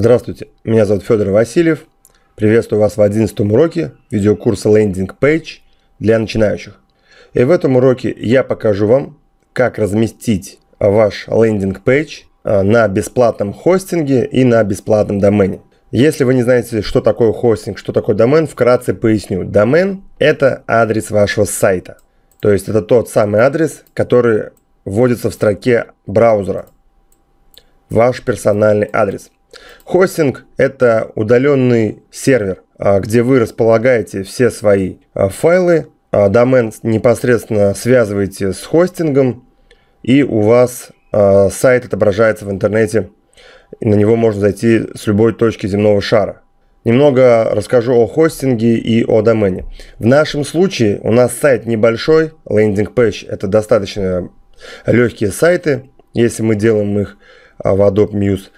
Здравствуйте, меня зовут Федор Васильев. Приветствую вас в 11 уроке видеокурса Landing Page для начинающих. И в этом уроке я покажу вам, как разместить ваш лендинг пейдж на бесплатном хостинге и на бесплатном домене. Если вы не знаете, что такое хостинг, что такое домен, вкратце поясню. Домен – это адрес вашего сайта. То есть это тот самый адрес, который вводится в строке браузера. Ваш персональный адрес – Хостинг – это удаленный сервер, а, где вы располагаете все свои а, файлы, а, домен непосредственно связываете с хостингом, и у вас сайт отображается в интернете, и на него можно зайти с любой точки земного шара. Немного расскажу о хостинге и о домене. В нашем случае у нас сайт небольшой, лендинг-пэч – это достаточно легкие сайты, если мы делаем их в Adobe Muse –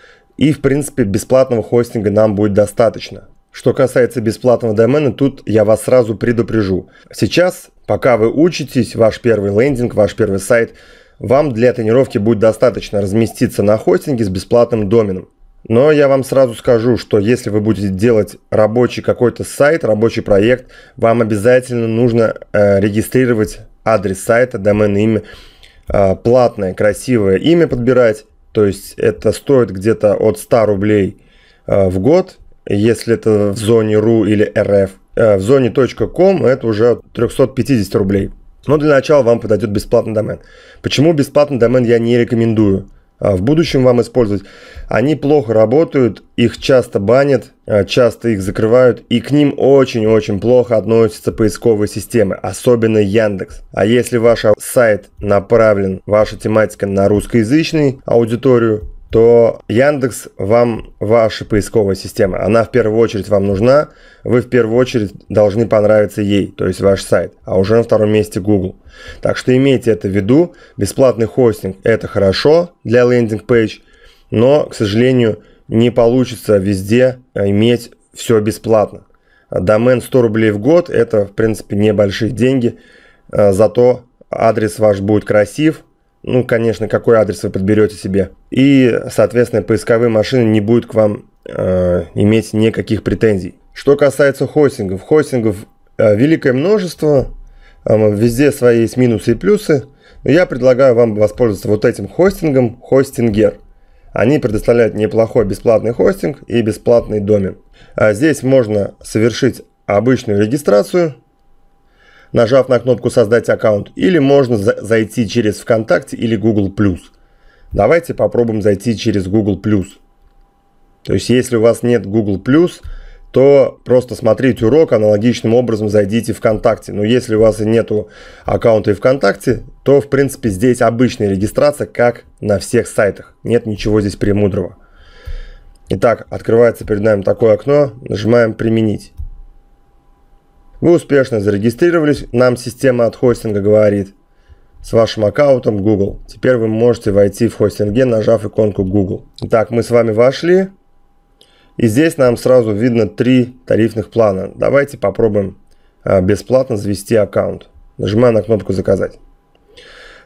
и в принципе бесплатного хостинга нам будет достаточно. Что касается бесплатного домена, тут я вас сразу предупрежу. Сейчас, пока вы учитесь, ваш первый лендинг, ваш первый сайт, вам для тренировки будет достаточно разместиться на хостинге с бесплатным доменом. Но я вам сразу скажу, что если вы будете делать рабочий какой-то сайт, рабочий проект, вам обязательно нужно э, регистрировать адрес сайта, домен имя, э, платное, красивое имя подбирать то есть это стоит где-то от 100 рублей э, в год, если это в зоне .ru или .rf. Э, в зоне .com это уже 350 рублей. Но для начала вам подойдет бесплатный домен. Почему бесплатный домен я не рекомендую? А в будущем вам использовать, они плохо работают, их часто банят, а, часто их закрывают, и к ним очень-очень плохо относятся поисковые системы, особенно Яндекс. А если ваш а, сайт направлен, ваша тематика на русскоязычную аудиторию, то Яндекс вам ваша поисковая система. Она в первую очередь вам нужна, вы в первую очередь должны понравиться ей, то есть ваш сайт, а уже на втором месте Google. Так что имейте это в виду. Бесплатный хостинг – это хорошо для лендинг-пейдж, но, к сожалению, не получится везде э, иметь все бесплатно. Домен 100 рублей в год – это, в принципе, небольшие деньги, э, зато адрес ваш будет красив, ну, конечно, какой адрес вы подберете себе. И, соответственно, поисковые машины не будут к вам э, иметь никаких претензий. Что касается хостингов. Хостингов э, великое множество, э, везде свои есть минусы и плюсы. Но я предлагаю вам воспользоваться вот этим хостингом Hostinger. Они предоставляют неплохой бесплатный хостинг и бесплатный домен. А здесь можно совершить обычную регистрацию – нажав на кнопку «Создать аккаунт», или можно за зайти через ВКонтакте или Google+. Давайте попробуем зайти через Google+. То есть, если у вас нет Google+, то просто смотреть урок, аналогичным образом зайдите ВКонтакте. Но если у вас и нету аккаунта и ВКонтакте, то, в принципе, здесь обычная регистрация, как на всех сайтах. Нет ничего здесь премудрого. Итак, открывается перед нами такое окно, нажимаем «Применить». Вы успешно зарегистрировались, нам система от хостинга говорит. С вашим аккаунтом Google. Теперь вы можете войти в хостинге, нажав иконку Google. Итак, мы с вами вошли. И здесь нам сразу видно три тарифных плана. Давайте попробуем а, бесплатно завести аккаунт. Нажимаю на кнопку «Заказать».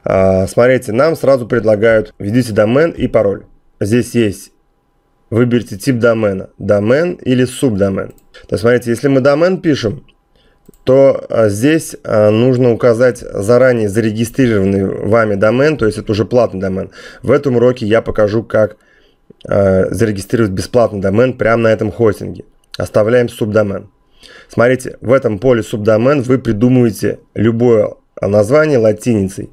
А, смотрите, нам сразу предлагают «Введите домен и пароль». Здесь есть «Выберите тип домена» – домен или субдомен. То есть, смотрите, если мы домен пишем, то а, здесь а, нужно указать заранее зарегистрированный вами домен, то есть это уже платный домен. В этом уроке я покажу, как а, зарегистрировать бесплатный домен прямо на этом хостинге. Оставляем субдомен. Смотрите, в этом поле субдомен вы придумываете любое название латиницей.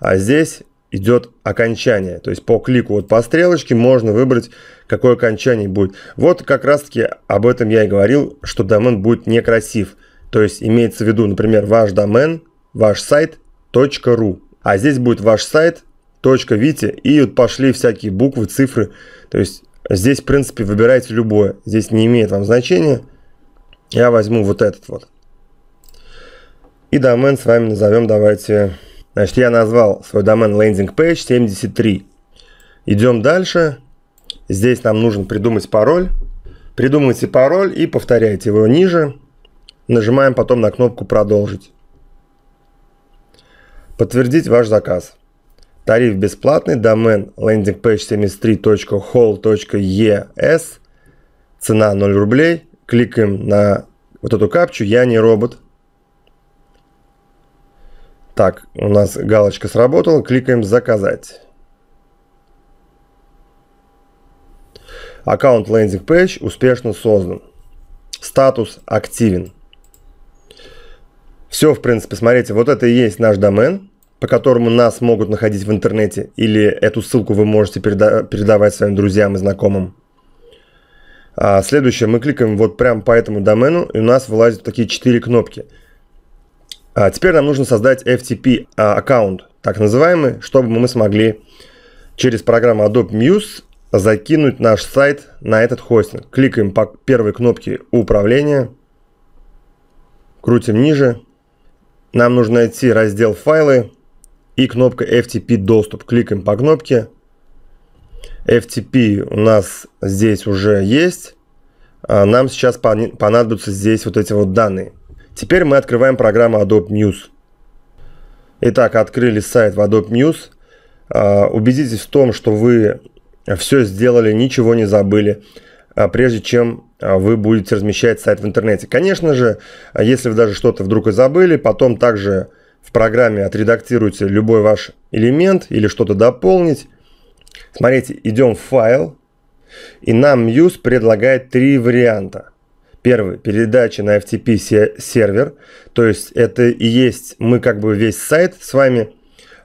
А здесь идет окончание. То есть по клику вот по стрелочке можно выбрать, какое окончание будет. Вот как раз таки об этом я и говорил, что домен будет некрасив. красив то есть имеется в виду, например, ваш домен, ваш сайт .ru. А здесь будет ваш сайт .vite и вот пошли всякие буквы, цифры. То есть здесь, в принципе, выбирайте любое. Здесь не имеет вам значения. Я возьму вот этот вот. И домен с вами назовем, давайте. Значит, я назвал свой домен landing page 73. Идем дальше. Здесь нам нужно придумать пароль. Придумайте пароль и повторяйте его ниже. Нажимаем потом на кнопку «Продолжить». Подтвердить ваш заказ. Тариф бесплатный, домен landingpage73.hall.es, цена 0 рублей. Кликаем на вот эту капчу «Я не робот». Так, у нас галочка сработала, кликаем «Заказать». Аккаунт лендинг пейдж успешно создан. Статус активен. Все, в принципе, смотрите, вот это и есть наш домен, по которому нас могут находить в интернете, или эту ссылку вы можете переда передавать своим друзьям и знакомым. А следующее, мы кликаем вот прям по этому домену, и у нас вылазят такие четыре кнопки. А теперь нам нужно создать FTP а, аккаунт, так называемый, чтобы мы смогли через программу Adobe Muse закинуть наш сайт на этот хостинг. Кликаем по первой кнопке управления, крутим ниже – нам нужно найти раздел «Файлы» и кнопка FTP «Доступ». Кликаем по кнопке. FTP у нас здесь уже есть. А, нам сейчас понадобятся здесь вот эти вот данные. Теперь мы открываем программу Adobe News. Итак, открыли сайт в Adobe News. А, убедитесь в том, что вы все сделали, ничего не забыли, а, прежде чем а, вы будете размещать сайт в интернете. Конечно же, а если вы даже что-то вдруг и забыли, потом также в программе отредактируйте любой ваш элемент или что-то дополнить. Смотрите, идем в файл, и нам Muse предлагает три варианта. Первый – передача на FTP сервер, то есть это и есть мы как бы весь сайт с вами –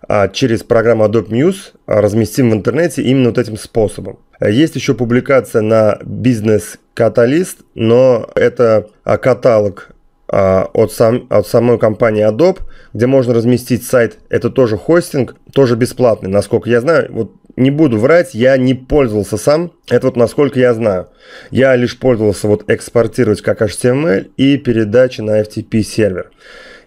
а, через программу Adobe Muse а, разместим в интернете именно вот этим способом. Есть еще публикация на Business Catalyst, но это а, каталог от, сам, от самой компании Adobe, где можно разместить сайт. Это тоже хостинг, тоже бесплатный, насколько я знаю. Вот не буду врать, я не пользовался сам. Это вот насколько я знаю. Я лишь пользовался вот экспортировать как HTML и передачи на FTP сервер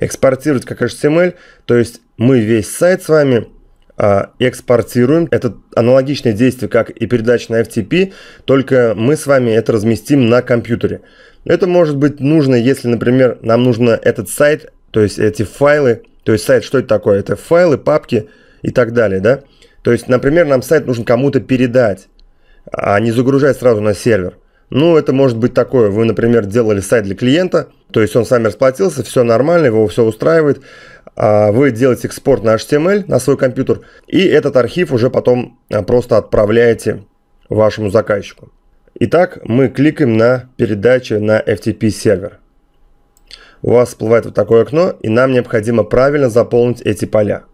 экспортировать как HTML, то есть мы весь сайт с вами а, экспортируем. Это аналогичное действие, как и передача на FTP, только мы с вами это разместим на компьютере. Это может быть нужно, если, например, нам нужно этот сайт, то есть эти файлы, то есть сайт, что это такое? Это файлы, папки и так далее, да? То есть, например, нам сайт нужно кому-то передать, а не загружать сразу на сервер. Ну, это может быть такое. Вы, например, делали сайт для клиента, то есть он сам расплатился, все нормально, его все устраивает. а Вы делаете экспорт на HTML на свой компьютер, и этот архив уже потом а, просто отправляете вашему заказчику. Итак, мы кликаем на передачу на FTP сервер. У вас всплывает вот такое окно, и нам необходимо правильно заполнить эти поля.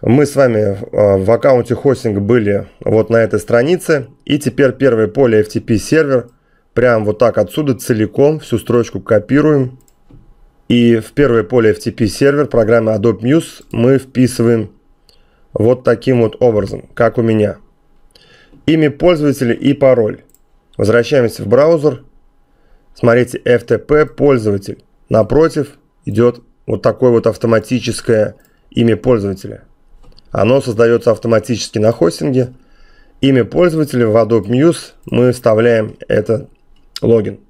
Мы с вами в а, аккаунте хостинг были вот на этой странице. И теперь первое поле FTP сервер Прям вот так отсюда целиком всю строчку копируем. И в первое поле FTP сервер программы Adobe Muse мы вписываем вот таким вот образом, как у меня. Имя пользователя и пароль. Возвращаемся в браузер. Смотрите, FTP пользователь. Напротив идет вот такое вот автоматическое имя пользователя. Оно создается автоматически на хостинге. Имя пользователя в Adobe Muse мы вставляем это логин.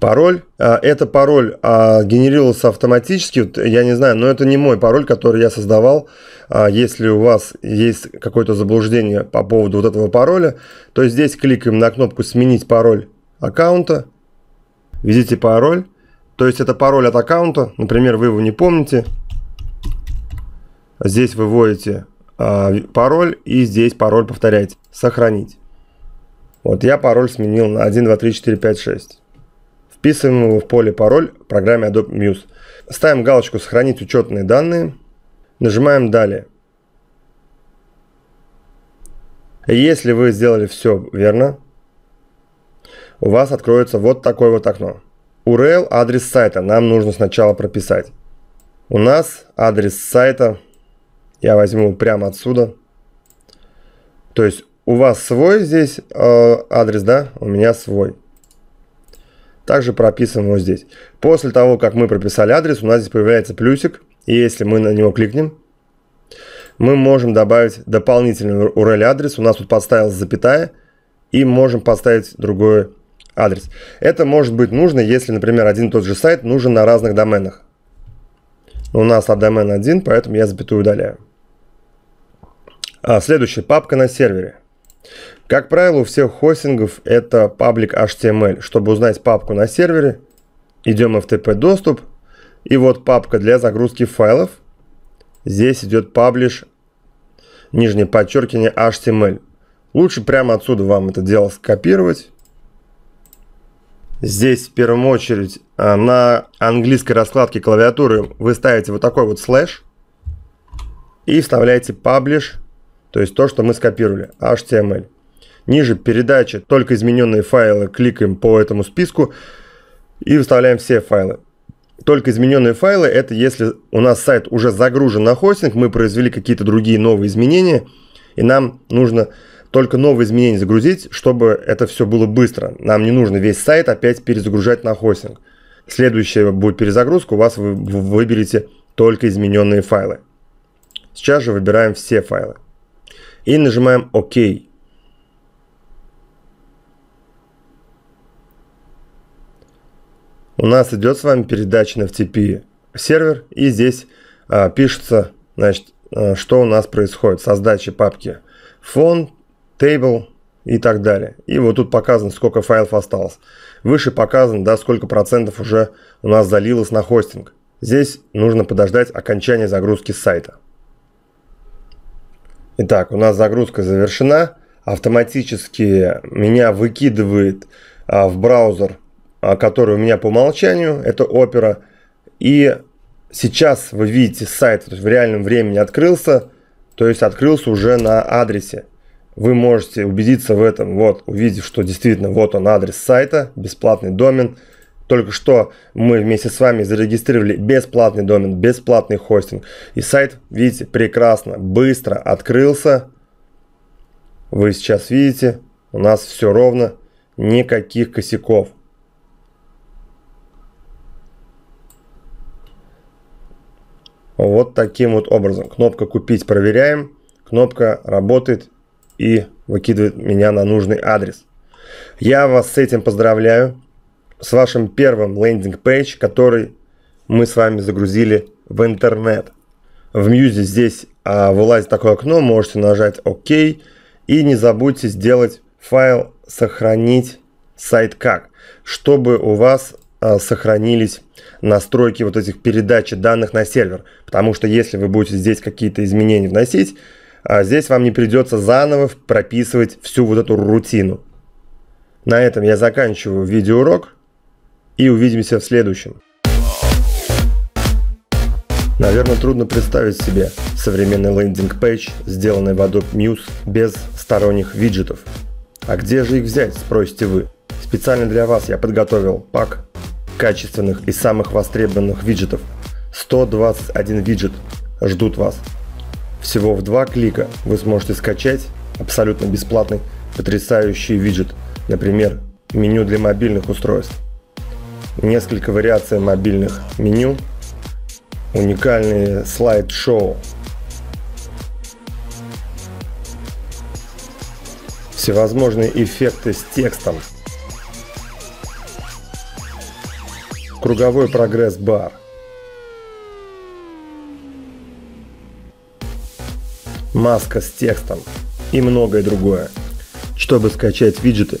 Пароль. А, это пароль а, генерировался автоматически. Я не знаю, но это не мой пароль, который я создавал. А, если у вас есть какое-то заблуждение по поводу вот этого пароля, то здесь кликаем на кнопку «Сменить пароль аккаунта». Введите пароль. То есть это пароль от аккаунта. Например, вы его не помните. Здесь вы вводите пароль и здесь пароль повторяете. Сохранить. Вот я пароль сменил на 1, 2, 3, 4, 5, 6. Вписываем его в поле пароль в программе Adobe Muse. Ставим галочку «Сохранить учетные данные». Нажимаем «Далее». Если вы сделали все верно, у вас откроется вот такое вот окно. URL – адрес сайта. Нам нужно сначала прописать. У нас адрес сайта. Я возьму прямо отсюда. То есть у вас свой здесь э, адрес, да? У меня свой. Также прописан его здесь. После того, как мы прописали адрес, у нас здесь появляется плюсик. И если мы на него кликнем, мы можем добавить дополнительный URL-адрес. У нас тут подставилась запятая. И можем поставить другой адрес. Это может быть нужно, если, например, один и тот же сайт нужен на разных доменах. у нас домен один, поэтому я запятую удаляю. А, следующая папка на сервере. Как правило, у всех хостингов это паблик HTML. Чтобы узнать папку на сервере, идем FTP доступ. И вот папка для загрузки файлов. Здесь идет publish, нижнее подчеркивание HTML. Лучше прямо отсюда вам это дело скопировать. Здесь в первую очередь а, на английской раскладке клавиатуры вы ставите вот такой вот слэш и вставляете publish то есть то, что мы скопировали, HTML. Ниже передачи только измененные файлы, кликаем по этому списку и выставляем все файлы. Только измененные файлы – это если у нас сайт уже загружен на хостинг, мы произвели какие-то другие новые изменения, и нам нужно только новые изменения загрузить, чтобы это все было быстро. Нам не нужно весь сайт опять перезагружать на хостинг. Следующая будет перезагрузка, у вас вы выберете только измененные файлы. Сейчас же выбираем все файлы и нажимаем ОК. У нас идет с вами передача на FTP сервер, и здесь а, пишется, значит, а, что у нас происходит со сдачи папки фон, table и так далее. И вот тут показано, сколько файлов осталось. Выше показано, да, сколько процентов уже у нас залилось на хостинг. Здесь нужно подождать окончания загрузки сайта. Итак, у нас загрузка завершена. Автоматически меня выкидывает а, в браузер, а, который у меня по умолчанию, это Opera. И сейчас вы видите, сайт в реальном времени открылся, то есть открылся уже на адресе. Вы можете убедиться в этом, вот, увидев, что действительно вот он адрес сайта, бесплатный домен, только что мы вместе с вами зарегистрировали бесплатный домен, бесплатный хостинг. И сайт, видите, прекрасно, быстро открылся. Вы сейчас видите, у нас все ровно, никаких косяков. Вот таким вот образом. Кнопка «Купить» проверяем. Кнопка работает и выкидывает меня на нужный адрес. Я вас с этим поздравляю с вашим первым лендинг-пейдж, который мы с вами загрузили в интернет. В Muse здесь а, вылазит такое окно, можете нажать ОК. И не забудьте сделать файл «Сохранить сайт как», чтобы у вас а, сохранились настройки вот этих передачи данных на сервер. Потому что если вы будете здесь какие-то изменения вносить, а, здесь вам не придется заново прописывать всю вот эту рутину. На этом я заканчиваю видеоурок и увидимся в следующем. Наверное, трудно представить себе современный лендинг-пейдж, сделанный в Adobe Muse без сторонних виджетов. А где же их взять, спросите вы? Специально для вас я подготовил пак качественных и самых востребованных виджетов. 121 виджет ждут вас. Всего в два клика вы сможете скачать абсолютно бесплатный потрясающий виджет, например, меню для мобильных устройств несколько вариаций мобильных меню, уникальные слайд-шоу, всевозможные эффекты с текстом, круговой прогресс-бар, маска с текстом и многое другое. Чтобы скачать виджеты,